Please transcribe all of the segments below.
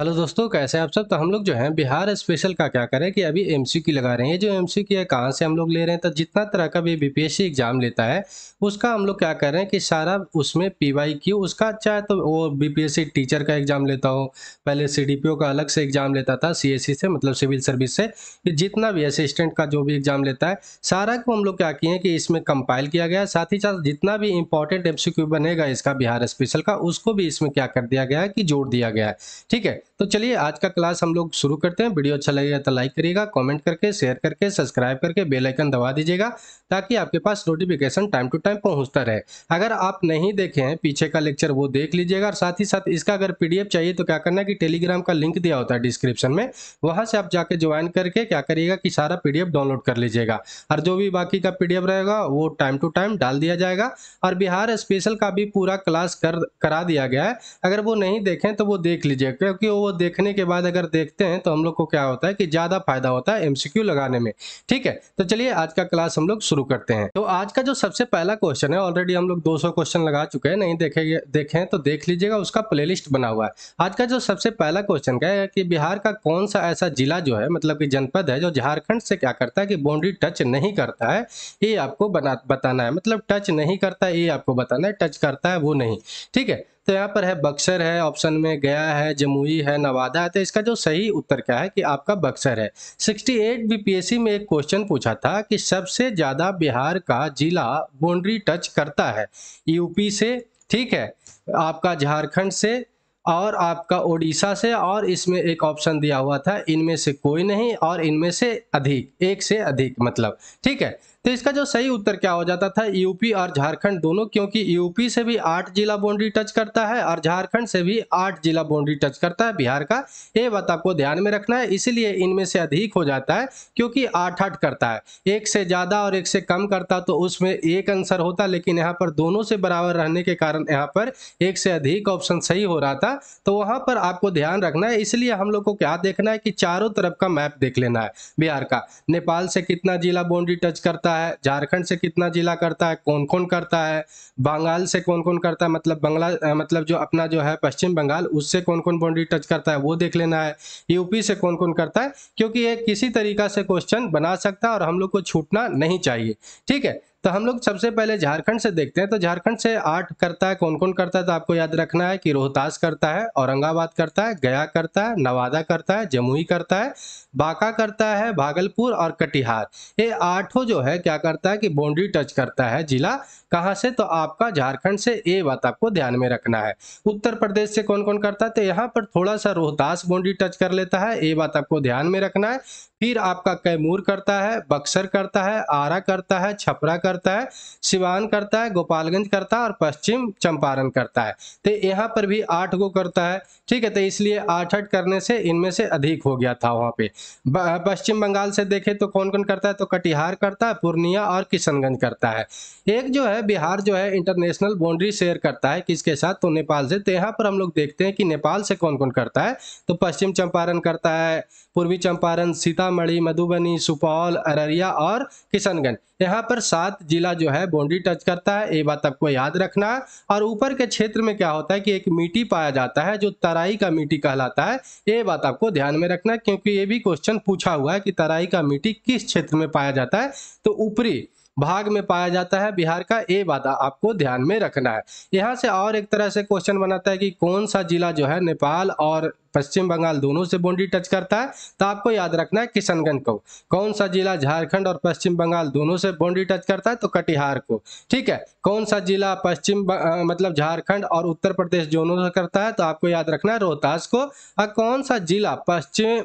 hello दोस्तों कैसे आप सब तो हम लोग जो है बिहार स्पेशल का क्या करें कि अभी एमसीक्यू लगा रहे हैं ये जो एमसीक्यू है कहाँ से हम लोग ले रहे हैं तो जितना तरह का भी बीपीएससी एग्जाम लेता है उसका हम लोग क्या कर रहे हैं कि सारा उसमें पीवाईक्यू उसका चाहे तो वो बीपीएससी टीचर का एग्जाम लेता हो पहले ओ का अलग से एग्जाम लेता था सी e से मतलब सिविल सर्विस से जितना भी असिस्टेंट का जो भी एग्जाम लेता है सारा को हम लोग क्या किए हैं कि इसमें कंपाइल किया गया है साथ ही साथ जितना भी इंपॉर्टेंट एम बनेगा इसका बिहार स्पेशल का उसको भी इसमें क्या कर दिया गया है कि जोड़ दिया गया है ठीक है तो चलिए आज का क्लास हम लोग शुरू करते हैं वीडियो अच्छा लगेगा तो लाइक करिएगा कमेंट करके शेयर करके सब्सक्राइब करके बेल आइकन दबा दीजिएगा ताकि आपके पास नोटिफिकेशन टाइम टू टाइम पहुंचता रहे अगर आप नहीं देखे हैं पीछे का लेक्चर वो देख लीजिएगा और साथ ही साथ इसका अगर पी चाहिए तो क्या करना है कि टेलीग्राम का लिंक दिया होता है डिस्क्रिप्शन में वहाँ से आप जाके ज्वाइन करके क्या करिएगा कि सारा पी डाउनलोड कर लीजिएगा और जो भी बाकी का पी रहेगा वो टाइम टू टाइम डाल दिया जाएगा और बिहार स्पेशल का भी पूरा क्लास कर करा दिया गया है अगर वो नहीं देखें तो वो देख लीजिएगा क्योंकि वो देखने के बाद अगर देखते हैं तो हम लोग को क्या होता है कि ज़्यादा फायदा होता है एमसीक्यू लगाने में ठीक है तो चलिए आज का क्लास हम लोग शुरू करते हैं तो आज का जो सबसे पहला क्वेश्चन है ऑलरेडी हम लोग 200 क्वेश्चन लगा चुके हैं नहीं देखे देखें तो देख लीजिएगा उसका प्ले बना हुआ है आज का जो सबसे पहला क्वेश्चन का है कि बिहार का कौन सा ऐसा जिला जो है मतलब की जनपद है जो झारखंड से क्या करता है कि बाउंड्री टच नहीं करता है ये आपको बताना है मतलब टच नहीं करता ये आपको बताना है टच करता है वो नहीं ठीक है तो यहाँ पर है बक्सर है ऑप्शन में गया है जमुई है नवादा है तो इसका जो सही उत्तर क्या है कि आपका बक्सर है 68 बीपीएससी में एक क्वेश्चन पूछा था कि सबसे ज़्यादा बिहार का जिला बाउंड्री टच करता है यूपी से ठीक है आपका झारखंड से और आपका ओडिशा से और इसमें एक ऑप्शन दिया हुआ था इनमें से कोई नहीं और इनमें से अधिक एक से अधिक मतलब ठीक है तो इसका जो सही उत्तर क्या हो जाता था यूपी और झारखंड दोनों क्योंकि यूपी से भी आठ जिला बाउंड्री टच करता है और झारखंड से भी आठ जिला बाउंड्री टच करता है बिहार का ये बात आपको ध्यान में रखना है इसीलिए इनमें से अधिक हो जाता है क्योंकि आठ आठ करता है एक से ज्यादा और एक से कम करता तो उसमें एक आंसर होता लेकिन यहाँ पर दोनों से बराबर रहने के कारण यहाँ पर एक से अधिक ऑप्शन सही हो रहा था तो वहां पर आपको ध्यान रखना है इसलिए हम लोग को क्या देखना है कि चारों तरफ का मैप देख लेना है बिहार का नेपाल से कितना जिला बाउंड्री टच करता है है झारखंड से कितना जिला करता है कौन कौन करता है बंगाल से कौन कौन करता है मतलब बंगला मतलब जो अपना जो है पश्चिम बंगाल उससे कौन कौन बाउंड्री टच करता है वो देख लेना है यूपी से कौन कौन करता है क्योंकि ये किसी तरीका से क्वेश्चन बना सकता है और हम लोग को छूटना नहीं चाहिए ठीक है तो हम लोग सबसे पहले झारखंड से देखते हैं तो झारखंड से आठ करता है कौन कौन करता है तो आपको याद रखना है कि रोहतास करता है औरंगाबाद करता है गया करता है नवादा करता है जमुई करता है बांका करता है भागलपुर और कटिहार ये आठों जो है क्या करता है कि बाउंड्री टच करता है जिला कहाँ से तो आपका झारखंड से ये बात आपको ध्यान में रखना है उत्तर प्रदेश से कौन कौन करता है तो यहाँ पर थोड़ा सा रोहतास बाउंड्री टच कर लेता है ये बात आपको ध्यान में रखना है फिर आपका कैमूर करता है बक्सर करता है आरा करता है छपरा करता है सिवान करता है गोपालगंज करता है और पश्चिम चंपारण करता है तो यहाँ पर भी आठ गो करता है ठीक है तो इसलिए आठ आठ करने से इनमें से अधिक हो गया था वहाँ पे पश्चिम बंगाल से देखें तो कौन कौन करता है तो कटिहार करता है पूर्णिया और किशनगंज करता है एक जो है बिहार जो है इंटरनेशनल बाउंड्री शेयर करता है किसके साथ तो नेपाल से तो यहाँ पर हम लोग देखते हैं कि नेपाल से कौन कौन करता है तो पश्चिम चंपारण करता है पूर्वी चंपारण सीतामढ़ी मधुबनी सुपौल अररिया और किशनगंज यहाँ पर सात सात जिला जो है बाउंड्री टच करता है ये बात आपको याद रखना है और ऊपर के क्षेत्र में क्या होता है कि एक मिट्टी पाया जाता है जो तराई का मिट्टी कहलाता है ये बात आपको ध्यान में रखना क्योंकि ये भी क्वेश्चन पूछा हुआ है कि तराई का मिट्टी किस क्षेत्र में पाया जाता है तो ऊपरी भाग में पाया जाता है बिहार का ये वादा आपको ध्यान में रखना है यहाँ से और एक तरह से क्वेश्चन बनाता है कि कौन सा जिला जो है नेपाल और पश्चिम बंगाल दोनों से बाउंड्री टच करता है तो आपको याद रखना है किशनगंज को कौन सा जिला झारखंड और पश्चिम बंगाल दोनों से बाउंड्री टच करता है तो कटिहार को ठीक है कौन सा जिला पश्चिम मतलब झारखंड और उत्तर प्रदेश दोनों से करता है तो आपको याद रखना है रोहतास को और कौन सा जिला पश्चिम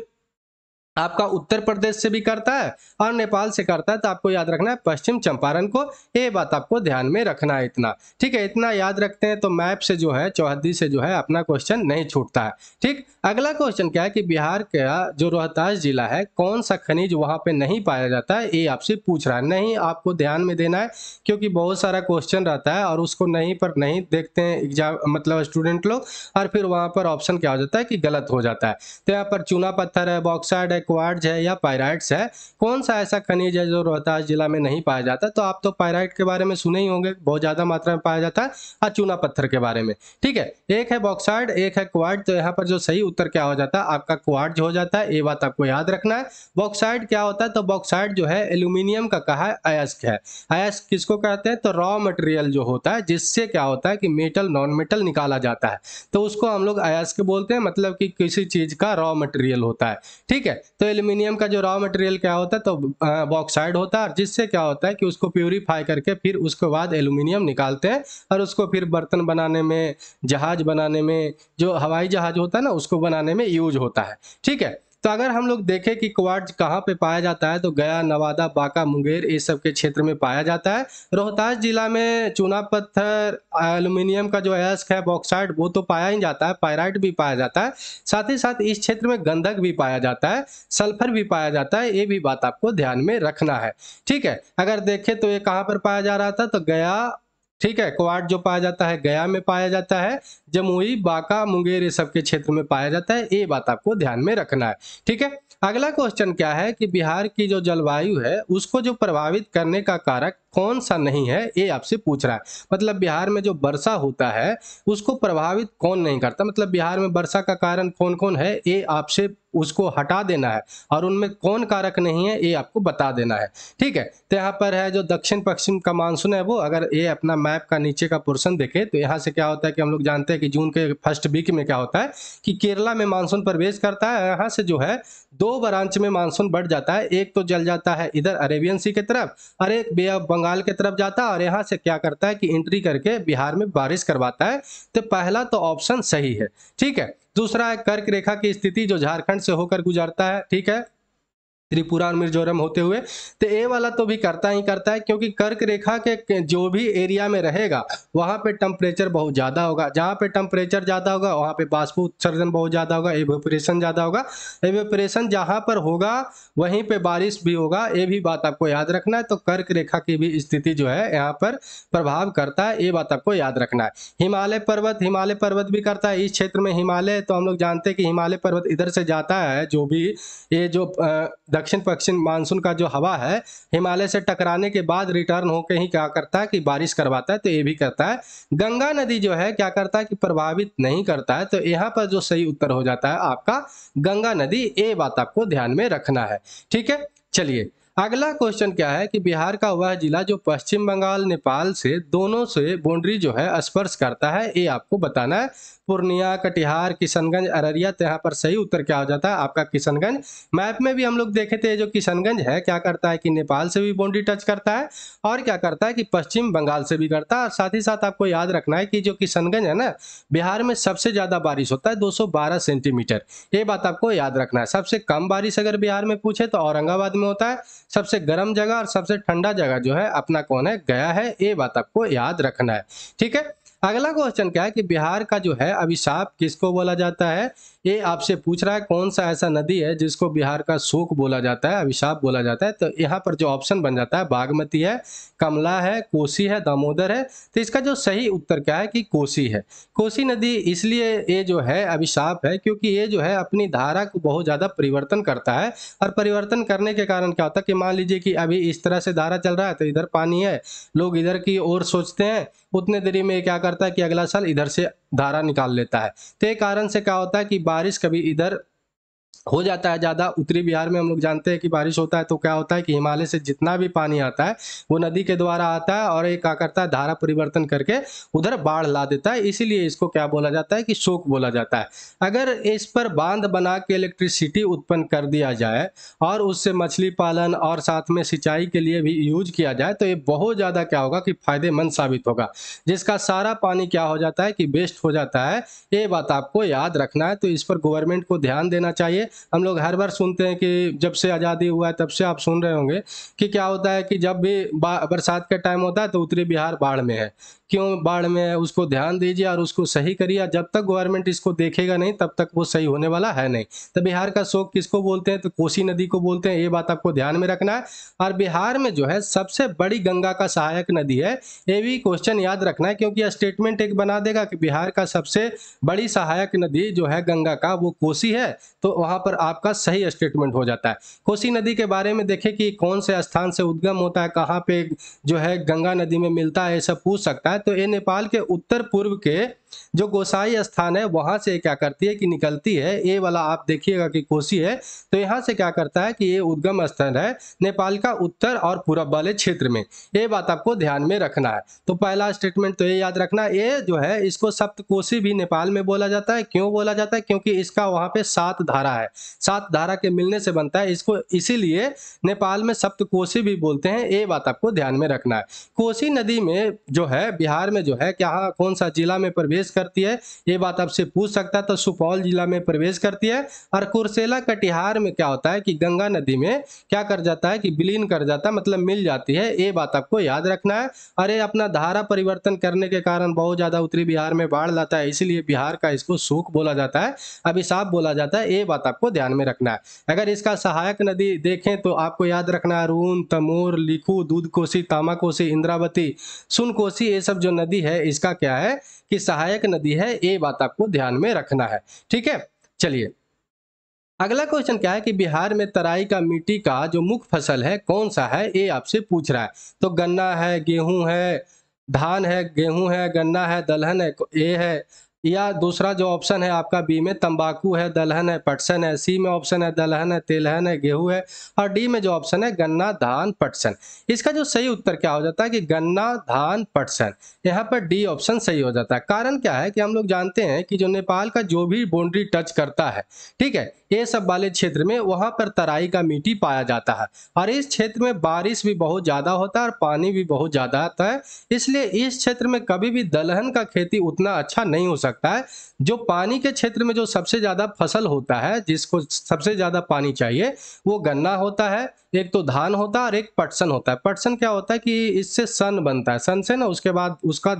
आपका उत्तर प्रदेश से भी करता है और नेपाल से करता है तो आपको याद रखना है पश्चिम चंपारण को ये बात आपको ध्यान में रखना है इतना ठीक है इतना याद रखते हैं तो मैप से जो है चौहदी से जो है अपना क्वेश्चन नहीं छूटता है ठीक अगला क्वेश्चन क्या है कि बिहार का जो रोहतास जिला है कौन सा खनिज वहाँ पे नहीं पाया जाता है ये आपसे पूछ रहा है नहीं आपको ध्यान में देना है क्योंकि बहुत सारा क्वेश्चन रहता है और उसको नहीं पर नहीं देखते हैं एग्जाम मतलब स्टूडेंट लोग और फिर वहाँ पर ऑप्शन क्या हो जाता है कि गलत हो जाता है तो यहाँ पर चूना पत्थर है बॉक्साइड है क्वार्ज है या पायराइट्स है कौन सा ऐसा खनिज है जो रोहतास जिला में नहीं पाया जाता तो आप तो पायराइट के बारे में सुने ही होंगे बहुत ज़्यादा मात्रा में पाया जाता है और चूना पत्थर के बारे में ठीक है एक है बॉक्साइड एक है क्वार्ज तो यहाँ पर जो सही उत्तर क्या हो जाता है आपका क्वार्ज हो जाता है ये बात आपको याद रखना है बॉक्साइड क्या होता है तो बॉक्साइड जो है एल्यूमिनियम का कहा है अयस्क है अयस्क किसको कहते हैं तो रॉ मटेरियल जो होता है जिससे क्या होता है कि मेटल नॉन मेटल निकाला जाता है तो उसको हम लोग अयस्क बोलते हैं मतलब कि किसी चीज़ का रॉ मटेरियल होता है ठीक है तो एल्यूमिनियम का जो रॉ मटेरियल क्या होता है तो बॉक्साइड होता है और जिससे क्या होता है कि उसको प्योरीफाई करके फिर उसके बाद एल्यूमिनियम निकालते हैं और उसको फिर बर्तन बनाने में जहाज बनाने में जो हवाई जहाज होता है ना उसको बनाने में यूज होता है ठीक है तो अगर हम लोग देखें कि क्वार्ट्ज कहाँ पे पाया जाता है तो गया नवादा बांका मुंगेर ये सब के क्षेत्र में पाया जाता है रोहतास जिला में चूना पत्थर एल्यूमिनियम का जो अयस्क है बॉक्साइड वो तो पाया ही जाता है पायराइट भी पाया जाता है साथ ही साथ इस क्षेत्र में गंधक भी पाया जाता है सल्फर भी पाया जाता है ये भी बात आपको ध्यान में रखना है ठीक है अगर देखें तो ये कहाँ पर पाया जा रहा था तो गया ठीक है क्वार्ट जो पाया जाता है गया में पाया जाता है जमुई बांका मुंगेर ये सब के क्षेत्र में पाया जाता है ये बात आपको ध्यान में रखना है ठीक है अगला क्वेश्चन क्या है कि बिहार की जो जलवायु है उसको जो प्रभावित करने का कारक कौन सा नहीं है ये आपसे पूछ रहा है मतलब बिहार में जो वर्षा होता है उसको प्रभावित कौन नहीं करता मतलब बिहार में वर्षा का कारण कौन कौन है ये आपसे उसको हटा देना है और उनमें कौन कारक नहीं है ये आपको बता देना है ठीक है तो यहाँ पर है जो दक्षिण पश्चिम का मानसून है वो अगर ये अपना मैप का नीचे का पोर्सन देखें तो यहाँ से क्या होता है कि हम लोग जानते हैं कि जून के फर्स्ट वीक में क्या होता है कि केरला में मानसून प्रवेश करता है यहाँ से जो है दो ब्रांच में मानसून बढ़ जाता है एक तो जल जाता है इधर अरेबियन सी की तरफ और एक बे ऑफ बंगाल की तरफ जाता है और यहाँ से क्या करता है कि एंट्री करके बिहार में बारिश करवाता है तो पहला तो ऑप्शन सही है ठीक है दूसरा है कर्क रेखा की स्थिति जो झारखंड से होकर गुजरता है ठीक है त्रिपुरा और मिजोरम होते हुए तो ए वाला तो भी करता ही करता है क्योंकि कर्क रेखा के जो भी एरिया में रहेगा वहाँ पे टेम्परेचर बहुत ज़्यादा होगा जहाँ पे टेम्परेचर ज़्यादा होगा वहाँ पे बाष्प उत्सर्जन बहुत ज़्यादा होगा एवोपरेशन ज़्यादा होगा एवोपरेशन जहाँ पर होगा वहीं पर बारिश भी होगा ये भी बात आपको याद रखना है तो कर्क रेखा की भी स्थिति जो है यहाँ पर प्रभाव करता है ये बात आपको याद रखना है हिमालय पर्वत हिमालय पर्वत भी करता है इस क्षेत्र में हिमालय तो हम लोग जानते हैं कि हिमालय पर्वत इधर से जाता है जो भी ये जो दक्षिण पश्चिम मानसून का जो हवा है हिमालय से टकराने के बाद रिटर्न होकर ही क्या करता है कि बारिश करवाता है तो ये भी करता है गंगा नदी जो है क्या करता है कि प्रभावित नहीं करता है तो यहाँ पर जो सही उत्तर हो जाता है आपका गंगा नदी ये बात आपको ध्यान में रखना है ठीक है चलिए अगला क्वेश्चन क्या है कि बिहार का वह जिला जो पश्चिम बंगाल नेपाल से दोनों से बाउंड्री जो है स्पर्श करता है ये आपको बताना है पूर्णिया कटिहार किशनगंज अररिया तो यहाँ पर सही उत्तर क्या हो जाता है आपका किशनगंज मैप में भी हम लोग देखे थे जो किशनगंज है क्या करता है कि नेपाल से भी बाउंड्री टच करता है और क्या करता है कि पश्चिम बंगाल से भी करता है और साथ ही साथ आपको याद रखना है कि जो किशनगंज है ना बिहार में सबसे ज़्यादा बारिश होता है दो सेंटीमीटर ये बात आपको याद रखना है सबसे कम बारिश अगर बिहार में पूछे तो औरंगाबाद में होता है सबसे गर्म जगह और सबसे ठंडा जगह जो है अपना कौन है गया है ये बात आपको याद रखना है ठीक है अगला क्वेश्चन क्या है कि बिहार का जो है अभिशाप किसको बोला जाता है ये आपसे पूछ रहा है कौन सा ऐसा नदी है जिसको बिहार का शोक बोला जाता है अभिशाप बोला जाता है तो यहाँ पर जो ऑप्शन बन जाता है बागमती है कमला है कोसी है दामोदर है तो इसका जो सही उत्तर क्या है कि कोसी है कोसी नदी इसलिए ये जो है अभिशाप है क्योंकि ये जो है अपनी धारा को बहुत ज़्यादा परिवर्तन करता है और परिवर्तन करने के कारण क्या होता है कि मान लीजिए कि अभी इस तरह से धारा चल रहा है तो इधर पानी है लोग इधर की ओर सोचते हैं उतने देरी में क्या करता है कि अगला साल इधर से धारा निकाल लेता है तो कारण से क्या होता है कि बारिश कभी इधर हो जाता है ज़्यादा उत्तरी बिहार में हम लोग जानते हैं कि बारिश होता है तो क्या होता है कि हिमालय से जितना भी पानी आता है वो नदी के द्वारा आता है और ये क्या करता है धारा परिवर्तन करके उधर बाढ़ ला देता है इसीलिए इसको क्या बोला जाता है कि शोक बोला जाता है अगर इस पर बांध बना के इलेक्ट्रिसिटी उत्पन्न कर दिया जाए और उससे मछली पालन और साथ में सिंचाई के लिए भी यूज किया जाए तो ये बहुत ज़्यादा क्या होगा कि फायदेमंद साबित होगा जिसका सारा पानी क्या हो जाता है कि वेस्ट हो जाता है ये बात आपको याद रखना है तो इस पर गवर्नमेंट को ध्यान देना चाहिए हम लोग हर बार सुनते हैं कि जब से आज़ादी हुआ है तब से आप सुन रहे होंगे कि क्या होता है कि जब भी बरसात का टाइम होता है तो उत्तरी बिहार बाढ़ में है क्यों बाढ़ में है उसको ध्यान दीजिए और उसको सही करिए जब तक गवर्नमेंट इसको देखेगा नहीं तब तक वो सही होने वाला है नहीं तो बिहार का शोक किसको बोलते हैं तो कोसी नदी को बोलते हैं ये बात आपको ध्यान में रखना है और बिहार में जो है सबसे बड़ी गंगा का सहायक नदी है ये भी क्वेश्चन याद रखना है क्योंकि स्टेटमेंट एक बना देगा कि बिहार का सबसे बड़ी सहायक नदी जो है गंगा का वो कोसी है तो वहाँ पर आपका सही स्टेटमेंट हो जाता है कोसी नदी के बारे में देखें कि कौन से स्थान से उद्गम होता है कहाँ पर जो है गंगा नदी में मिलता है ये सब पूछ सकता है तो ये नेपाल के उत्तर पूर्व के जो गोसाई स्थान है वहां से क्या करती है कि निकलती है ये वाला आप देखिएगा कि कोसी है तो यहाँ से क्या करता है कि ये उद्गम स्थल है नेपाल का उत्तर और पूर्व वाले क्षेत्र में ये बात आपको ध्यान में रखना है तो पहला स्टेटमेंट तो ये याद रखना ये जो है इसको सप्तकोशी भी नेपाल में बोला जाता है क्यों बोला जाता है क्योंकि इसका वहां पे सात धारा है सात धारा के मिलने से बनता है इसको इसीलिए नेपाल में सप्तकोशी भी बोलते हैं ये बात आपको ध्यान में रखना है कोसी नदी में जो है बिहार बिहार में जो है क्या कौन सा जिला में प्रवेश करती है ये बात आपसे पूछ सकता है तो सुपौल जिला में प्रवेश करती है और कुरसेला कटिहार में क्या होता है कि गंगा नदी में क्या कर जाता है कि विलीन कर जाता है मतलब मिल जाती है ये बात आपको याद रखना है और ये अपना धारा परिवर्तन करने के कारण बहुत ज़्यादा उत्तरी बिहार में बाढ़ लाता है इसीलिए बिहार का इसको सूख बोला जाता है अभिशाप बोला जाता है ये बात आपको ध्यान में रखना है अगर इसका सहायक नदी देखें तो आपको याद रखना है रून तमोर लिखू दूध कोसी तामा कोसी इंद्रावती सुन कोसी ये सब सब जो नदी है इसका क्या है कि सहायक नदी है ये बात आपको ध्यान में रखना है ठीक है चलिए अगला क्वेश्चन क्या है कि बिहार में तराई का मिट्टी का जो मुख्य फसल है कौन सा है ये आपसे पूछ रहा है तो गन्ना है गेहूं है धान है गेहूं है गन्ना है दलहन है ये है या दूसरा जो ऑप्शन है आपका बी में तंबाकू है दलहन है पटसन है सी में ऑप्शन है दलहन है तेलहन है गेहूं है और डी में जो ऑप्शन है गन्ना धान पटसन इसका जो सही उत्तर क्या हो जाता है कि गन्ना धान पटसन यहाँ पर डी ऑप्शन सही हो जाता है कारण क्या है कि हम लोग जानते हैं कि जो नेपाल का जो भी बाउंड्री टच करता है ठीक है ये सब वाले क्षेत्र में वहां पर तराई का मिट्टी पाया जाता है और इस क्षेत्र में बारिश भी बहुत ज्यादा होता है और पानी भी बहुत ज्यादा आता है इसलिए इस क्षेत्र में कभी भी दलहन का खेती उतना अच्छा नहीं हो सकता सकता है जो पानी के क्षेत्र में जो सबसे ज़्यादा फसल होता है जिसको सबसे ज़्यादा पानी चाहिए वो गन्ना होता है एक तो धान होता है और एक पटसन होता है पटसन क्या होता है कि इससे सन बनता है सन से ना उसके बाद उसका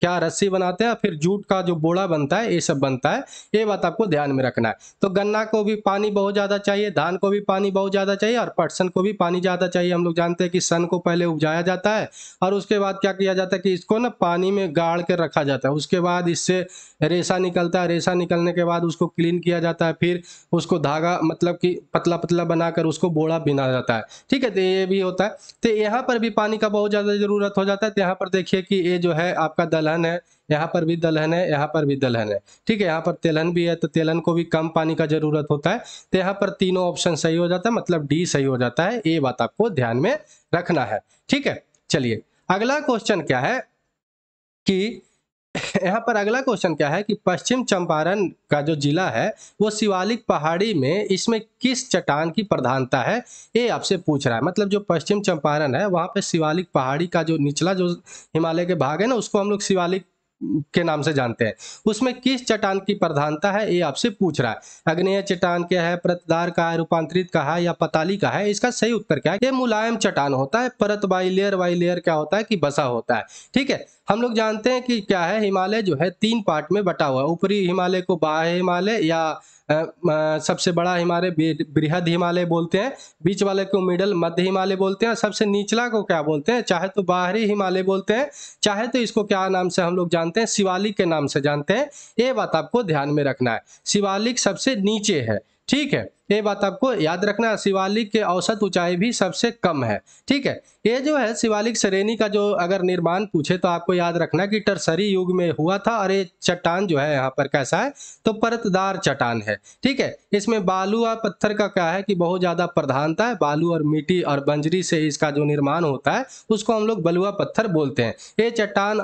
क्या रस्सी बनाते हैं फिर जूट का जो बोड़ा बनता है ये सब बनता है ये बात आपको ध्यान में रखना है तो गन्ना को भी पानी बहुत ज़्यादा चाहिए धान को भी पानी बहुत ज़्यादा चाहिए और पटसन को भी पानी ज़्यादा चाहिए हम लोग जानते हैं कि सन को पहले उपजाया जाता है और उसके बाद क्या किया जाता है कि इसको ना पानी में गाड़ के रखा जाता है उसके बाद इससे रेशा निकलता है रेशा निकलने के बाद उसको क्लीन किया जाता है फिर उसको धागा मतलब कि पतला पतला बनाकर उसको बोड़ा बिना जाता है ठीक है तो ये भी होता है तो यहाँ पर भी पानी का बहुत ज़्यादा ज़रूरत हो जाता है तो यहाँ पर देखिए कि ये जो है आपका दलहन है यहाँ पर भी दलहन है यहाँ पर भी दलहन है ठीक है यहाँ पर तेलहन भी है तो तेलहन को भी कम पानी का जरूरत होता है तो यहाँ पर तीनों ऑप्शन सही हो जाता है मतलब डी सही हो जाता है ये बात आपको ध्यान में रखना है ठीक है चलिए अगला क्वेश्चन क्या है कि यहाँ पर अगला क्वेश्चन क्या है कि पश्चिम चंपारण का जो जिला है वो शिवालिक पहाड़ी में इसमें किस चट्टान की प्रधानता है ये आपसे पूछ रहा है मतलब जो पश्चिम चंपारण है वहाँ पे शिवालिक पहाड़ी का जो निचला जो हिमालय के भाग है ना उसको हम लोग शिवालिक के नाम से जानते हैं उसमें किस चट्टान की प्रधानता है ये आपसे पूछ रहा है अग्नेय चट्टान क्या है प्रतदार का है रूपांतरित का है या पताली का है इसका सही उत्तर क्या है ये मुलायम चट्टान होता है परत बाई लेयर बाई लेयर क्या होता है कि बसा होता है ठीक है हम लोग जानते हैं कि क्या है हिमालय जो है तीन पार्ट में बटा हुआ है ऊपरी हिमालय को बाह्य हिमालय या सबसे बड़ा हिमालय बृहद हिमालय बोलते हैं बीच वाले को मिडल मध्य हिमालय बोलते हैं सबसे निचला को क्या बोलते हैं चाहे तो बाहरी हिमालय बोलते हैं चाहे तो इसको क्या नाम से हम लोग जानते हैं शिवालिक के नाम से जानते हैं ये बात आपको ध्यान में रखना है शिवालिक सबसे नीचे है ठीक है ये बात आपको याद रखना शिवालिक के औसत ऊंचाई भी सबसे कम है ठीक है ये जो है शिवालिक श्रेणी का जो अगर निर्माण पूछे तो आपको याद रखना कि टर्सरी युग में हुआ था और ये चट्टान जो है यहाँ पर कैसा है तो परतदार चट्टान है ठीक है इसमें बालू और पत्थर का क्या है कि बहुत ज़्यादा प्रधानता है बालू और मिट्टी और बंजरी से इसका जो निर्माण होता है उसको हम लोग बलुआ पत्थर बोलते हैं ये चट्टान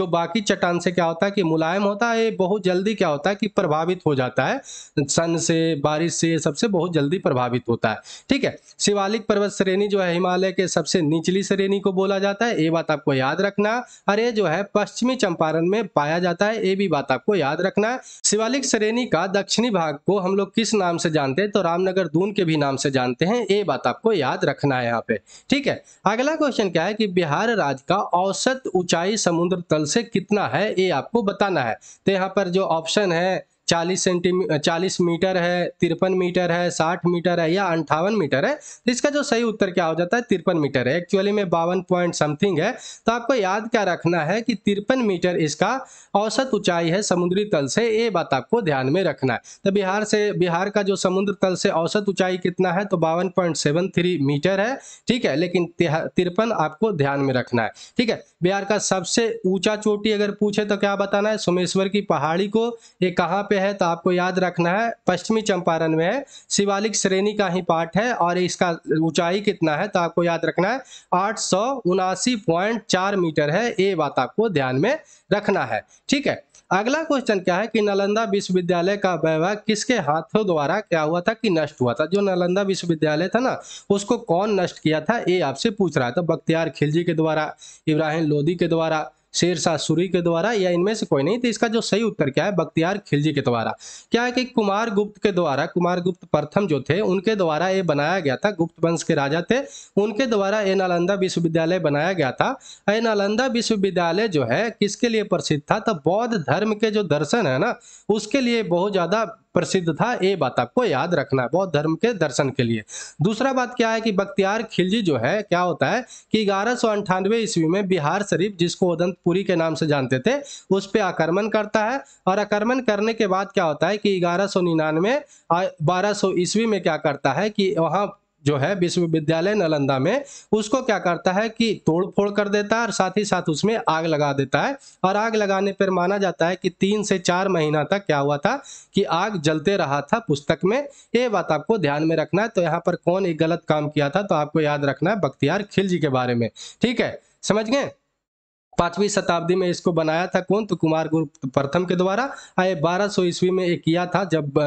जो बाकी चट्टान से क्या होता है कि मुलायम होता है ये बहुत जल्दी क्या होता है कि प्रभावित हो जाता है सन से बारिश से सब सबसे बहुत जल्दी प्रभावित होता है ठीक है शिवालिक पर्वत श्रेणी जो है हिमालय के सबसे निचली श्रेणी को बोला जाता है ये बात आपको याद रखना और ये जो है पश्चिमी चंपारण में पाया जाता है ये भी बात आपको याद रखना शिवालिक श्रेणी का दक्षिणी भाग को हम लोग किस नाम से जानते हैं तो रामनगर दून के भी नाम से जानते हैं ये बात आपको याद रखना है यहाँ पे ठीक है अगला क्वेश्चन क्या है कि बिहार राज्य का औसत ऊंचाई समुद्र तल से कितना है ये आपको बताना है तो यहाँ पर जो ऑप्शन है चालीस सेंटीमी चालीस मीटर है तिरपन मीटर है साठ मीटर है या अंठावन मीटर है तो इसका जो सही उत्तर क्या हो जाता है तिरपन मीटर है एक्चुअली में बावन पॉइंट समथिंग है तो आपको याद क्या रखना है कि तिरपन मीटर इसका औसत ऊंचाई है समुद्री तल से ये बात आपको ध्यान में रखना है तो बिहार से बिहार का जो समुद्र तल से औसत ऊंचाई कितना है तो बावन मीटर है ठीक है लेकिन तिरपन आपको ध्यान में रखना है ठीक है बिहार का सबसे ऊंचा चोटी अगर पूछे तो क्या बताना है सोमेश्वर की पहाड़ी को ये कहाँ पे पे है तो आपको याद रखना है पश्चिमी चंपारण में है शिवालिक श्रेणी का ही पार्ट है और इसका ऊंचाई कितना है तो आपको याद रखना है आठ मीटर है ये बात आपको ध्यान में रखना है ठीक है अगला क्वेश्चन क्या है कि नालंदा विश्वविद्यालय का वैभव किसके हाथों द्वारा क्या हुआ था कि नष्ट हुआ था जो नालंदा विश्वविद्यालय था ना उसको कौन नष्ट किया था ये आपसे पूछ रहा है तो बख्तियार खिलजी के द्वारा इब्राहिम लोदी के द्वारा शेरशाह सूरी के द्वारा या इनमें से कोई नहीं तो इसका जो सही उत्तर क्या है बख्तियार खिलजी के द्वारा क्या है कि कुमार गुप्त के द्वारा कुमार गुप्त प्रथम जो थे उनके द्वारा ये बनाया गया था गुप्त वंश के राजा थे उनके द्वारा ये नालंदा विश्वविद्यालय बनाया गया था ये नालंदा विश्वविद्यालय जो है किसके लिए प्रसिद्ध था तो बौद्ध धर्म के जो दर्शन है ना उसके लिए बहुत ज़्यादा प्रसिद्ध था ये बात आपको याद रखना बौद्ध धर्म के दर्शन के लिए दूसरा बात क्या है कि बख्तियार खिलजी जो है क्या होता है कि ग्यारह सौ अंठानवे ईस्वी में बिहार शरीफ जिसको उदंतपुरी के नाम से जानते थे उस पर आक्रमण करता है और आक्रमण करने के बाद क्या होता है कि ग्यारह सौ निन्यानवे बारह सौ ईस्वी में क्या करता है कि वहाँ जो है विश्वविद्यालय नालंदा में उसको क्या करता है कि तोड़ फोड़ कर देता है और साथ ही साथ उसमें आग लगा देता है और आग लगाने पर माना जाता है कि तीन से चार महीना तक क्या हुआ था कि आग जलते रहा था पुस्तक में ये बात आपको ध्यान में रखना है तो यहाँ पर कौन एक गलत काम किया था तो आपको याद रखना है बख्तियार खिलजी के बारे में ठीक है समझ गए पांचवी शताब्दी में इसको बनाया था कौन तो कुमार गुरु प्रथम के द्वारा आए बारह सौ ईस्वी में ये किया था जब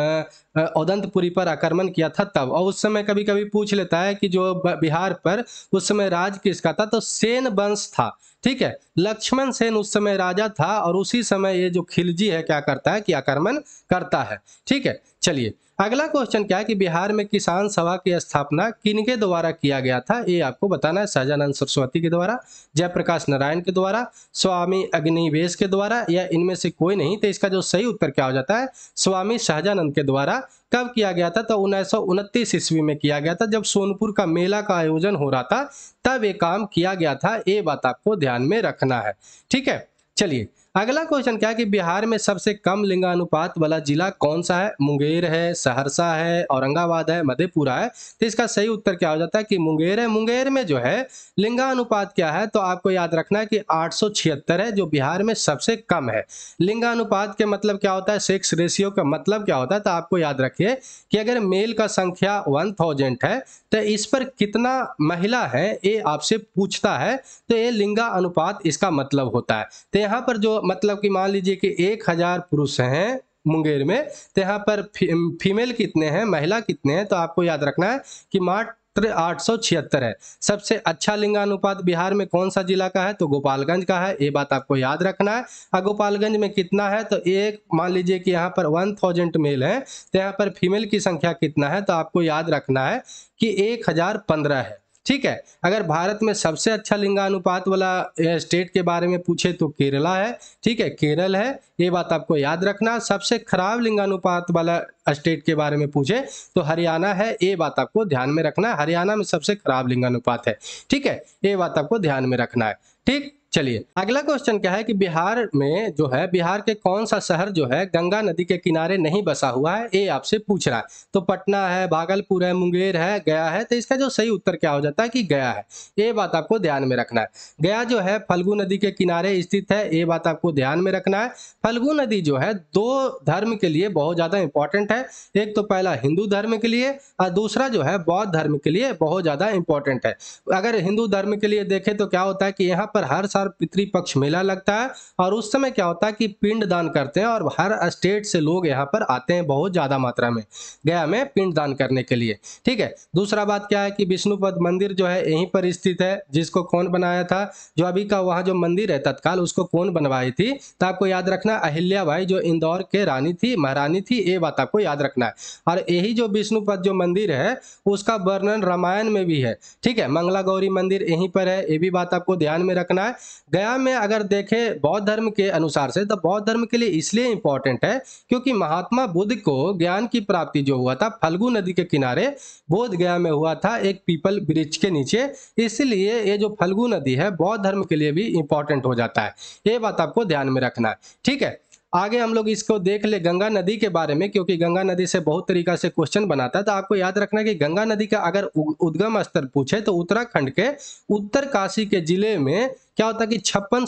औदंतपुरी पर आक्रमण किया था तब और उस समय कभी कभी पूछ लेता है कि जो बिहार पर उस समय राज किसका था तो सेन वंश था ठीक है लक्ष्मण सेन उस समय राजा था और उसी समय ये जो खिलजी है क्या करता है कि आक्रमण करता है ठीक है चलिए अगला क्वेश्चन क्या है कि बिहार में किसान सभा की स्थापना किनके द्वारा किया गया था ये आपको बताना है सहजानंद सरस्वती के द्वारा जयप्रकाश नारायण के द्वारा स्वामी अग्निवेश के द्वारा या इनमें से कोई नहीं तो इसका जो सही उत्तर क्या हो जाता है स्वामी शाहजानंद के द्वारा कब किया गया था तो उन्नीस ईस्वी में किया गया था जब सोनपुर का मेला का आयोजन हो रहा था तब ये काम किया गया था ये बात आपको ध्यान में रखना है ठीक है चलिए अगला क्वेश्चन क्या है कि बिहार में सबसे कम लिंगानुपात वाला जिला कौन सा है मुंगेर है सहरसा है औरंगाबाद है मधेपुरा है तो इसका सही उत्तर क्या हो जाता है कि मुंगेर है मुंगेर में जो है लिंगानुपात क्या है तो आपको याद रखना है कि आठ है जो बिहार में सबसे कम है लिंगानुपात के मतलब क्या होता है सेक्स रेशियो का मतलब क्या होता है तो आपको याद रखिए कि अगर मेल का संख्या वन थाउजेंड है तो इस पर कितना महिला है ये आपसे पूछता है तो ये लिंगा अनुपात इसका मतलब होता है तो यहाँ पर जो मतलब कि मान लीजिए कि एक हजार पुरुष हैं मुंगेर में तो यहाँ पर फी, फीमेल कितने हैं महिला कितने हैं तो आपको याद रखना है कि मात्र आठ सौ छिहत्तर है सबसे अच्छा लिंगानुपात बिहार में कौन सा जिला का है तो गोपालगंज का है ये बात आपको याद रखना है और गोपालगंज में कितना है तो एक मान लीजिए कि यहाँ पर वन थाउजेंड मेल है तो यहाँ पर फीमेल की संख्या कितना है तो आपको याद रखना है कि एक हजार पंद्रह है ठीक है अगर भारत में सबसे अच्छा लिंगानुपात वाला स्टेट के बारे में पूछे तो केरला है ठीक है केरल है ये बात आपको याद रखना सबसे खराब लिंगानुपात वाला स्टेट के बारे में पूछे तो हरियाणा है ये बात आपको ध्यान में रखना है हरियाणा में सबसे खराब लिंगानुपात है ठीक है ये बात आपको ध्यान में रखना है ठीक चलिए अगला क्वेश्चन क्या है कि बिहार में जो है बिहार के कौन सा शहर जो है गंगा नदी के किनारे नहीं बसा हुआ है ये आपसे पूछ रहा है तो पटना है भागलपुर है मुंगेर है गया है तो इसका जो सही उत्तर क्या हो जाता है कि गया है ये बात आपको ध्यान में रखना है गया जो है फल्गु नदी के किनारे स्थित है ये बात आपको ध्यान में रखना है फल्गु नदी जो है दो धर्म के लिए बहुत ज्यादा इंपॉर्टेंट है एक तो पहला हिंदू धर्म के लिए और दूसरा जो है बौद्ध धर्म के लिए बहुत ज्यादा इंपॉर्टेंट है अगर हिंदू धर्म के लिए देखें तो क्या होता है कि यहाँ पर हर साल पितृपक्ष मेला लगता है और उस समय क्या होता है कि पिंड दान करते हैं और हर स्टेट से लोग यहाँ पर आते हैं बहुत ज़्यादा मात्रा में गया में पिंड दान करने के लिए ठीक है दूसरा बात क्या है कि विष्णुपद मंदिर जो है यहीं पर स्थित है जिसको कौन बनाया था जो अभी का वहाँ जो मंदिर है तत्काल उसको कौन बनवाई थी तो आपको याद रखना अहिल्या भाई जो इंदौर के रानी थी महारानी थी ये बात आपको याद रखना है और यही जो विष्णुपद जो मंदिर है उसका वर्णन रामायण में भी है ठीक है मंगला गौरी मंदिर यहीं पर है ये भी बात आपको ध्यान में रखना है गया में अगर देखें बौद्ध धर्म के अनुसार से तो बौद्ध धर्म के लिए इसलिए इंपॉर्टेंट है क्योंकि महात्मा बुद्ध को ज्ञान की प्राप्ति जो हुआ था फल्गु नदी के किनारे बोध गया में हुआ था एक पीपल ब्रिज के नीचे इसलिए ये जो फल्गु नदी है बौद्ध धर्म के लिए भी इंपॉर्टेंट हो जाता है ये बात आपको ध्यान में रखना है ठीक है आगे हम लोग इसको देख ले गंगा नदी के बारे में क्योंकि गंगा नदी से बहुत तरीका से क्वेश्चन बनाता है तो आपको याद रखना कि गंगा नदी का अगर उद्गम स्तर पूछे तो उत्तराखंड के उत्तर काशी के जिले में क्या होता है कि छप्पन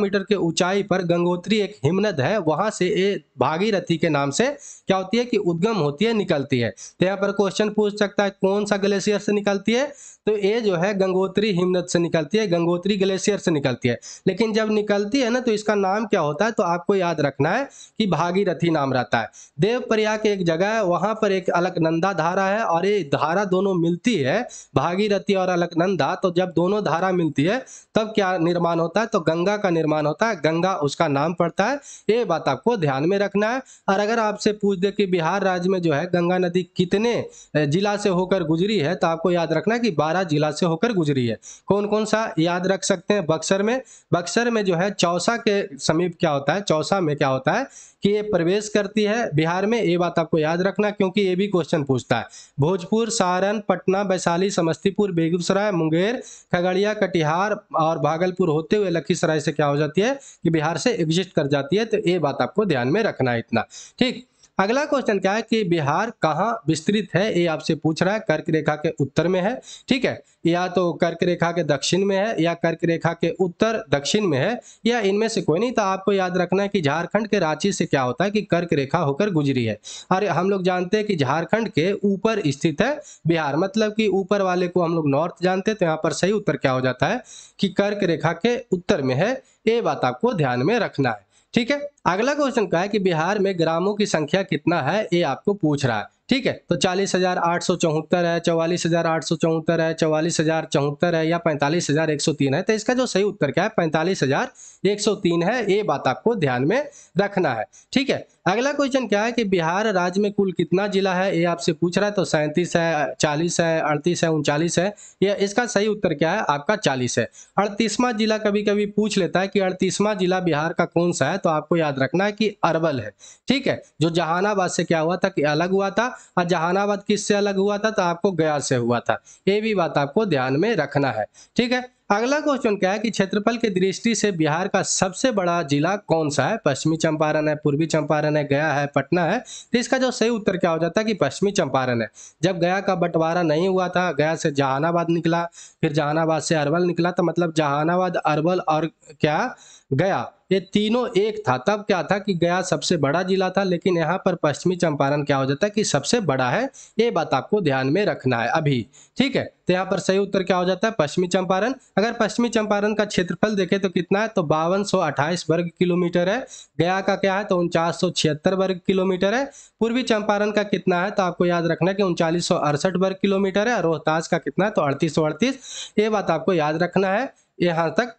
मीटर के ऊंचाई पर गंगोत्री एक हिमनद है वहां से ये भागीरथी के नाम से क्या होती है कि उद्गम होती है निकलती है तो यहाँ पर क्वेश्चन पूछ सकता है कौन सा ग्लेशियर से निकलती है तो ये जो है गंगोत्री हिमनद से निकलती है गंगोत्री ग्लेशियर से निकलती है लेकिन जब निकलती है ना तो इसका नाम क्या होता है तो आपको याद रखना है कि भागीरथी नाम रहता है के एक जगह है वहां पर एक अलकनंदा धारा है और ये धारा दोनों मिलती है भागीरथी और अलकनंदा तो जब दोनों धारा मिलती है तब क्या निर्माण होता है तो गंगा का निर्माण होता है गंगा उसका नाम पड़ता है ये बात आपको ध्यान में रखना है और अगर आपसे पूछ दे कि बिहार राज्य में जो है गंगा नदी कितने जिला से होकर गुजरी है तो आपको याद रखना है कि बारह जिला से होकर गुजरी है कौन कौन सा याद रख सकते हैं बक्सर में बक्सर में जो है चौसा के समीप क्या होता है चौसा में क्या होता है कि ये प्रवेश करती है बिहार में ये बात आपको याद रखना क्योंकि ये भी क्वेश्चन पूछता है भोजपुर सारण पटना वैशाली समस्तीपुर बेगूसराय मुंगेर खगड़िया कटिहार और भागलपुर भागलपुर होते हुए लखीसराय से क्या हो जाती है कि बिहार से एग्जिस्ट कर जाती है तो ये बात आपको ध्यान में रखना है इतना ठीक अगला क्वेश्चन क्या है कि बिहार कहाँ विस्तृत है ये आपसे पूछ रहा है कर्क रेखा के उत्तर में है ठीक है या तो कर्क रेखा के दक्षिण में है या कर्क रेखा के उत्तर दक्षिण में है या इनमें से कोई नहीं तो आपको याद रखना है कि झारखंड के रांची से क्या होता है कि कर्क रेखा होकर गुजरी है और हम लोग जानते हैं कि झारखंड के ऊपर स्थित है बिहार मतलब कि ऊपर वाले को हम लोग नॉर्थ जानते हैं तो यहाँ पर सही उत्तर क्या हो जाता है कि कर्क रेखा के उत्तर में है ये बात आपको ध्यान में रखना है ठीक है अगला क्वेश्चन का है कि बिहार में ग्रामों की संख्या कितना है ये आपको पूछ रहा है ठीक है तो चालीस हजार आठ सौ चौहत्तर है चौवालीस हजार आठ सौ चौहत्तर है चौवालीस हजार चौहत्तर है या पैंतालीस हजार एक सौ तीन है तो इसका जो सही उत्तर क्या है पैंतालीस हजार एक सौ तीन है ये बात आपको ध्यान में रखना है ठीक है अगला क्वेश्चन क्या है कि बिहार राज्य में कुल कितना जिला है ये आपसे पूछ रहा है तो सैंतीस है चालीस है अड़तीस है उनचालीस है या इसका सही उत्तर क्या है आपका चालीस है अड़तीसवां जिला कभी कभी पूछ लेता है कि अड़तीसवां जिला बिहार का कौन सा है तो आपको याद रखना है कि अरवल है ठीक है जो जहानाबाद से क्या हुआ था कि अलग हुआ था और जहानाबाद से अलग हुआ था तो आपको गया से हुआ था ये भी बात आपको ध्यान में रखना है ठीक है अगला क्वेश्चन क्या है कि क्षेत्रफल की दृष्टि से बिहार का सबसे बड़ा जिला कौन सा है पश्चिमी चंपारण है पूर्वी चंपारण है गया है पटना है तो इसका जो सही उत्तर क्या हो जाता है कि पश्चिमी चंपारण है जब गया का बंटवारा नहीं हुआ था गया से जहानाबाद निकला फिर जहानाबाद से अरवल निकला तो मतलब जहानाबाद अरवल और क्या गया ये तीनों एक था तब क्या था कि गया सबसे बड़ा जिला था लेकिन यहाँ पर पश्चिमी चंपारण क्या हो जाता है कि सबसे बड़ा है ये बात आपको ध्यान में रखना है अभी ठीक है तो यहाँ पर सही उत्तर क्या हो जाता है पश्चिमी चंपारण अगर पश्चिमी चंपारण का क्षेत्रफल देखें तो कितना है तो बावन वर्ग किलोमीटर है गया का क्या है तो उनचास वर्ग किलोमीटर है पूर्वी चंपारण का कितना है तो आपको याद रखना है कि उनचालीस वर्ग किलोमीटर है रोहतास का कितना है तो अड़तीस ये बात आपको याद रखना है यहाँ तक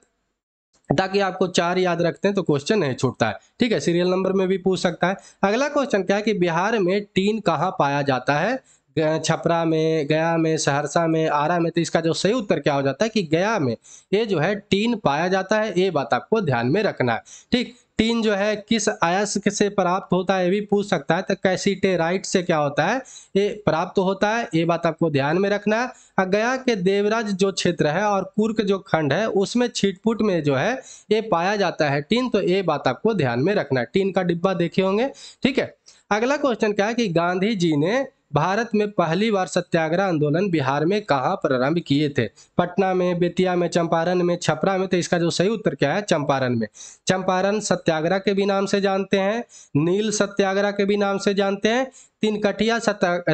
ताकि आपको चार याद रखते हैं तो क्वेश्चन नहीं छूटता है ठीक है सीरियल नंबर में भी पूछ सकता है अगला क्वेश्चन क्या है कि बिहार में टीन कहाँ पाया जाता है छपरा में गया में सहरसा में आरा में तो इसका जो सही उत्तर क्या हो जाता है कि गया में ये जो है टीन पाया जाता है ये बात आपको ध्यान में रखना है ठीक टीन जो है किस आयस से प्राप्त होता है ये भी पूछ सकता है तो कैसीटेराइट से क्या होता है ये प्राप्त होता है ये बात आपको ध्यान में रखना है गया के देवराज जो क्षेत्र है और कुर्क जो खंड है उसमें छिटपुट में जो है ये पाया जाता है टीन तो ये बात आपको ध्यान में रखना है टीन का डिब्बा देखे होंगे ठीक है अगला क्वेश्चन क्या है कि गांधी जी ने भारत में पहली बार सत्याग्रह आंदोलन बिहार में कहाँ प्रारंभ किए थे पटना में बेतिया में चंपारण में छपरा में तो इसका जो सही उत्तर क्या है चंपारण में चंपारण सत्याग्रह के भी नाम से जानते हैं नील सत्याग्रह के भी नाम से जानते हैं तीनकटिया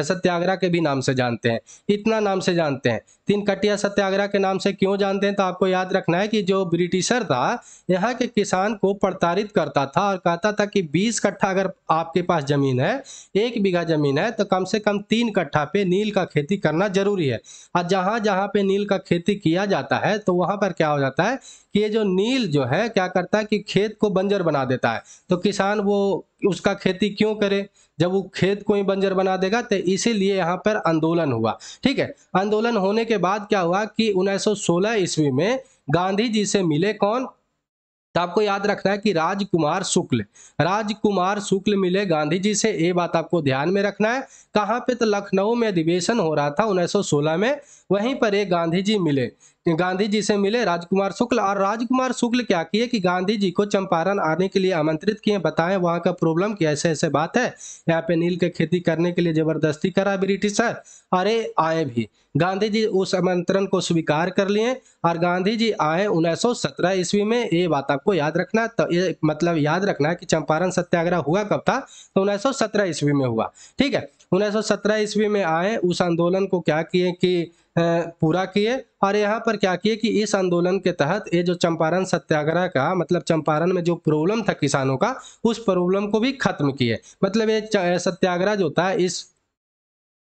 सत्याग्रह के भी नाम से जानते हैं इतना नाम से जानते हैं तिनकटिया सत्याग्रह के नाम से क्यों जानते हैं तो आपको याद रखना है कि जो ब्रिटिशर था यहाँ के किसान को प्रताड़ित करता था और कहता था कि बीस कट्ठा अगर आपके पास जमीन है एक बीघा जमीन है तो कम से कम तीन कट्ठा पे नील का खेती करना जरूरी है और जहाँ जहाँ पे नील का खेती किया जाता है तो वहाँ पर क्या हो जाता है कि ये जो नील जो है क्या करता है कि खेत को बंजर बना देता है तो किसान वो उसका खेती क्यों करे जब वो खेत को ही बंजर बना देगा तो इसीलिए यहाँ पर आंदोलन हुआ ठीक है आंदोलन होने के बाद क्या हुआ कि उन्नीस ईस्वी में गांधी जी से मिले कौन तो आपको याद रखना है कि राजकुमार शुक्ल राजकुमार शुक्ल मिले गांधी जी से ये बात आपको ध्यान में रखना है कहाँ पे तो लखनऊ में अधिवेशन हो रहा था 1916 में वहीं पर एक गांधी जी मिले गांधी जी से मिले राजकुमार शुक्ल और राजकुमार शुक्ल क्या किए कि गांधी जी को चंपारण आने के लिए आमंत्रित किए बताएं वहां का प्रॉब्लम क्या ऐसे ऐसे बात है यहाँ पे नील की खेती करने के लिए जबरदस्ती करा ब्रिटिशर अरे आए भी गांधी जी उस आमंत्रण को स्वीकार कर लिए और गांधी जी आए 1917 ईस्वी में ये बात आपको याद रखना तो ये मतलब याद रखना कि चंपारण सत्याग्रह हुआ कब था तो उन्नीस ईस्वी में हुआ ठीक है उन्नीस ईस्वी में आए उस आंदोलन को क्या किए कि पूरा किए और यहाँ पर क्या किए कि इस आंदोलन के तहत ये जो चंपारण सत्याग्रह का मतलब चंपारण में जो प्रॉब्लम था किसानों का उस प्रॉब्लम को भी खत्म किए मतलब ये सत्याग्रह जो था इस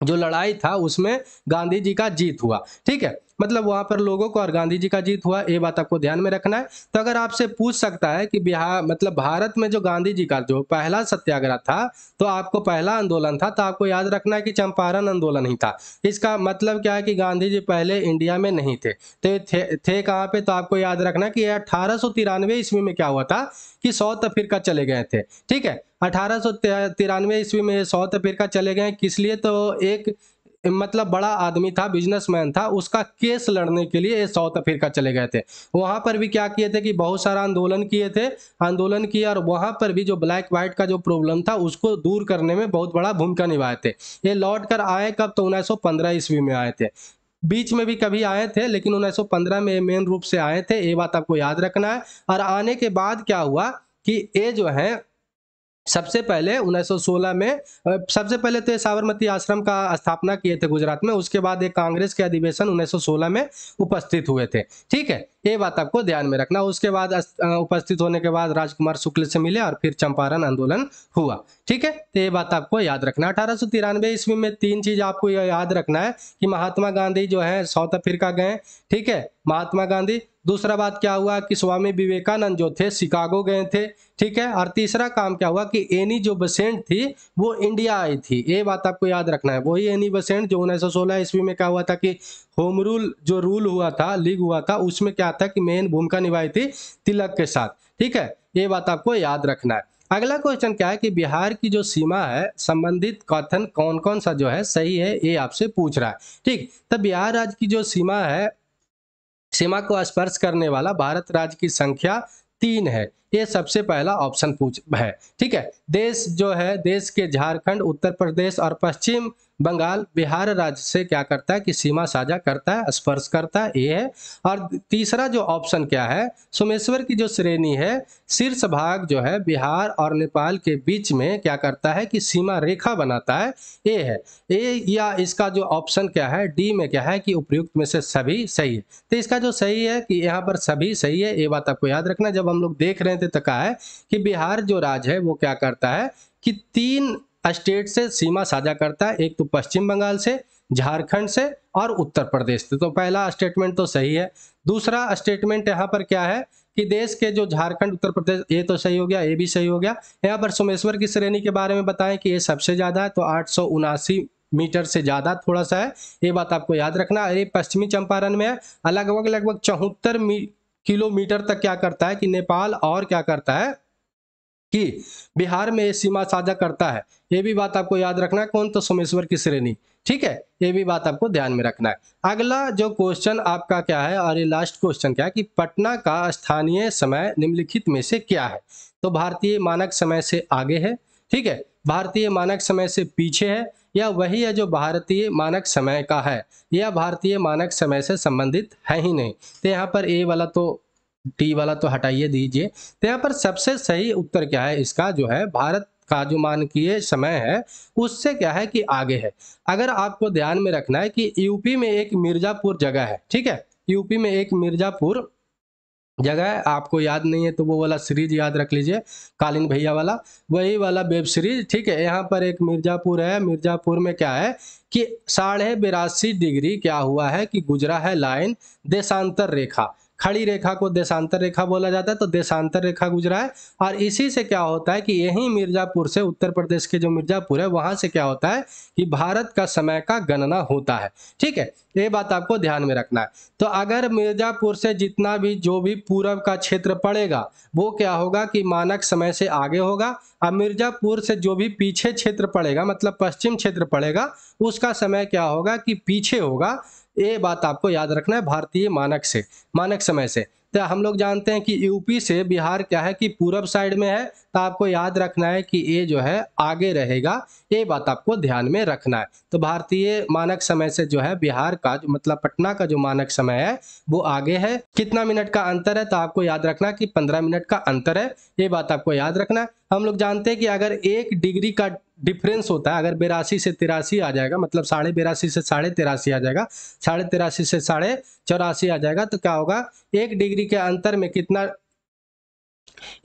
जो लड़ाई था उसमें गांधी जी का जीत हुआ ठीक है मतलब वहां पर लोगों को और गांधी जी का जीत हुआ ये बात आपको ध्यान में रखना है तो अगर आपसे पूछ सकता है कि बिहार मतलब भारत में जो गांधी जी का जो पहला सत्याग्रह था तो आपको पहला आंदोलन था तो आपको याद रखना है कि चंपारण आंदोलन ही था इसका मतलब क्या है कि गांधी जी पहले इंडिया में नहीं थे तो थे, थे कहाँ पे तो आपको याद रखना कि अठारह सौ ईस्वी में क्या हुआ था कि साउथ अफ्रीका चले गए थे ठीक है अठारह सौ ईस्वी में साउथ अफ्रीका चले गए किस लिए तो एक मतलब बड़ा आदमी था बिजनेसमैन था उसका केस लड़ने के लिए साउथ अफ्रीका चले गए थे वहाँ पर भी क्या किए थे कि बहुत सारा आंदोलन किए थे आंदोलन किए और वहाँ पर भी जो ब्लैक व्हाइट का जो प्रॉब्लम था उसको दूर करने में बहुत बड़ा भूमिका निभाए थे ये लौट कर आए कब तो उन्नीस ईस्वी में आए थे बीच में भी कभी आए थे लेकिन उन्नीस में मेन रूप से आए थे ये बात आपको याद रखना है और आने के बाद क्या हुआ कि ये जो है सबसे पहले 1916 में सबसे पहले तो साबरमती आश्रम का स्थापना किए थे गुजरात में उसके बाद एक कांग्रेस के अधिवेशन 1916 में उपस्थित हुए थे ठीक है ये बात आपको ध्यान में रखना उसके बाद उपस्थित होने के बाद राजकुमार शुक्ल से मिले और फिर चंपारण आंदोलन हुआ ठीक है तो ये बात आपको याद रखना अठारह सौ तिरानवे ईस्वी में तीन चीज आपको याद रखना है कि महात्मा गांधी जो है साउथ अफ्रीका गए ठीक है महात्मा गांधी दूसरा बात क्या हुआ कि स्वामी विवेकानंद जो थे शिकागो गए थे ठीक है और तीसरा काम क्या हुआ कि एनी जो बसेंट थी वो इंडिया आई थी ये बात आपको याद रखना है वही एनी बसेंट जो उन्नीस सौ सोलह ईस्वी में क्या हुआ था कि होम रूल जो रूल हुआ था लीग हुआ था उसमें क्या था कि मेन भूमिका निभाई थी तिलक के साथ ठीक है ये बात आपको याद रखना है अगला क्वेश्चन क्या है कि बिहार की जो सीमा है संबंधित कथन कौन कौन सा जो है सही है ये आपसे पूछ रहा है ठीक तो बिहार राज्य की जो सीमा है सीमा को स्पर्श करने वाला भारत राज्य की संख्या तीन है ये सबसे पहला ऑप्शन पूछ है ठीक है देश जो है देश के झारखंड उत्तर प्रदेश और पश्चिम बंगाल बिहार राज्य से क्या करता है कि सीमा साझा करता है स्पर्श करता है ये है और तीसरा जो ऑप्शन क्या है सोमेश्वर की जो श्रेणी है शीर्ष भाग जो है बिहार और नेपाल के बीच में क्या करता है कि सीमा रेखा बनाता है ये है ए या इसका जो ऑप्शन क्या है डी में क्या है कि उपयुक्त में से सभी सही है तो इसका जो सही है कि यहाँ पर सभी सही है ये बात आपको याद रखना जब हम लोग देख रहे थे कहते तक है कि बिहार जो राज्य है वो क्या करता है कि तीन स्टेट से सीमा साझा करता है एक तो पश्चिम बंगाल से झारखंड से और उत्तर प्रदेश से तो पहला स्टेटमेंट तो सही है दूसरा स्टेटमेंट यहाँ पर क्या है कि देश के जो झारखंड उत्तर प्रदेश ये तो सही हो गया ये भी सही हो गया यहाँ पर सोमेश्वर की श्रेणी के बारे में बताएं कि ये सबसे ज़्यादा है तो आठ मीटर से ज़्यादा थोड़ा सा है ये बात आपको याद रखना ये पश्चिमी चंपारण में है लगभग लगभग चौहत्तर किलोमीटर तक क्या करता है कि नेपाल और क्या करता है कि बिहार में सीमा साझा करता है ये भी बात आपको याद रखना है कौन तो सोमेश्वर की श्रेणी ठीक है ये भी बात आपको ध्यान में रखना है अगला जो क्वेश्चन आपका क्या है और ये लास्ट क्वेश्चन क्या है कि पटना का स्थानीय समय निम्नलिखित में से क्या है तो भारतीय मानक समय से आगे है ठीक है भारतीय मानक समय से पीछे है यह वही है जो भारतीय मानक समय का है यह भारतीय मानक समय से संबंधित है ही नहीं तो यहाँ पर ए वाला तो टी वाला तो हटाइए दीजिए तो यहाँ पर सबसे सही उत्तर क्या है इसका जो है भारत का जो मानकीय समय है उससे क्या है कि आगे है अगर आपको ध्यान में रखना है कि यूपी में एक मिर्जापुर जगह है ठीक है यूपी में एक मिर्जापुर जगह है आपको याद नहीं है तो वो वाला सीरीज याद रख लीजिए कालीन भैया वाला वही वाला वेब सीरीज ठीक है यहाँ पर एक मिर्ज़ापुर है मिर्ज़ापुर में क्या है कि साढ़े बिरासी डिग्री क्या हुआ है कि गुजरा है लाइन देशांतर रेखा खड़ी रेखा को देशांतर रेखा बोला जाता है तो देशांतर रेखा गुजरा है और इसी से क्या होता है कि यही मिर्जापुर से उत्तर प्रदेश के जो मिर्जापुर है वहां से क्या होता है कि भारत का समय का गणना होता है ठीक है ये बात आपको ध्यान में रखना है तो अगर मिर्जापुर से जितना भी जो भी पूर्व का क्षेत्र पड़ेगा वो क्या होगा कि मानक समय से आगे होगा और मिर्जापुर से जो भी पीछे क्षेत्र पड़ेगा मतलब पश्चिम क्षेत्र पड़ेगा उसका समय क्या होगा कि पीछे होगा ये बात आपको याद रखना है भारतीय मानक से मानक समय से तो हम लोग जानते हैं कि यूपी से बिहार क्या है कि पूरब साइड में है तो आपको याद रखना है कि ये जो है आगे रहेगा ये बात आपको ध्यान में रखना है तो भारतीय मानक समय से जो है बिहार का जो मतलब पटना का जो मानक समय है वो आगे है कितना मिनट का अंतर है तो आपको याद रखना कि पंद्रह मिनट का अंतर है ये बात आपको याद रखना है हम लोग जानते हैं कि अगर एक डिग्री का डिफरेंस होता है अगर बेरासी से तिरासी आ जाएगा मतलब साढ़े बेरासी से साढ़े तिरासी आ जाएगा साढ़े तिरासी से साढ़े चौरासी आ जाएगा तो क्या होगा एक डिग्री के अंतर में कितना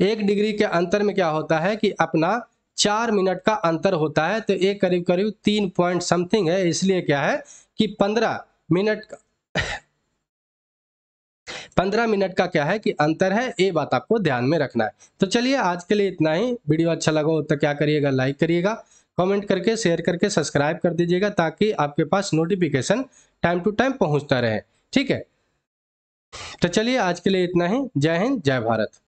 एक डिग्री के अंतर में क्या होता है कि अपना चार मिनट का अंतर होता है तो एक करीब करीब तीन पॉइंट समथिंग है इसलिए क्या है कि पंद्रह मिनट पंद्रह मिनट का क्या है कि अंतर है ये बात आपको ध्यान में रखना है तो चलिए आज के लिए इतना ही वीडियो अच्छा लगा हो तो क्या करिएगा लाइक करिएगा कमेंट करके शेयर करके सब्सक्राइब कर दीजिएगा ताकि आपके पास नोटिफिकेशन टाइम टू टाइम पहुंचता रहे ठीक है तो चलिए आज के लिए इतना ही जय हिंद जय भारत